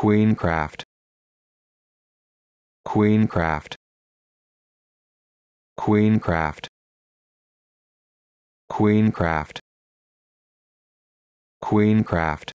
Queencraft Queencraft Queencraft Queencraft Queencraft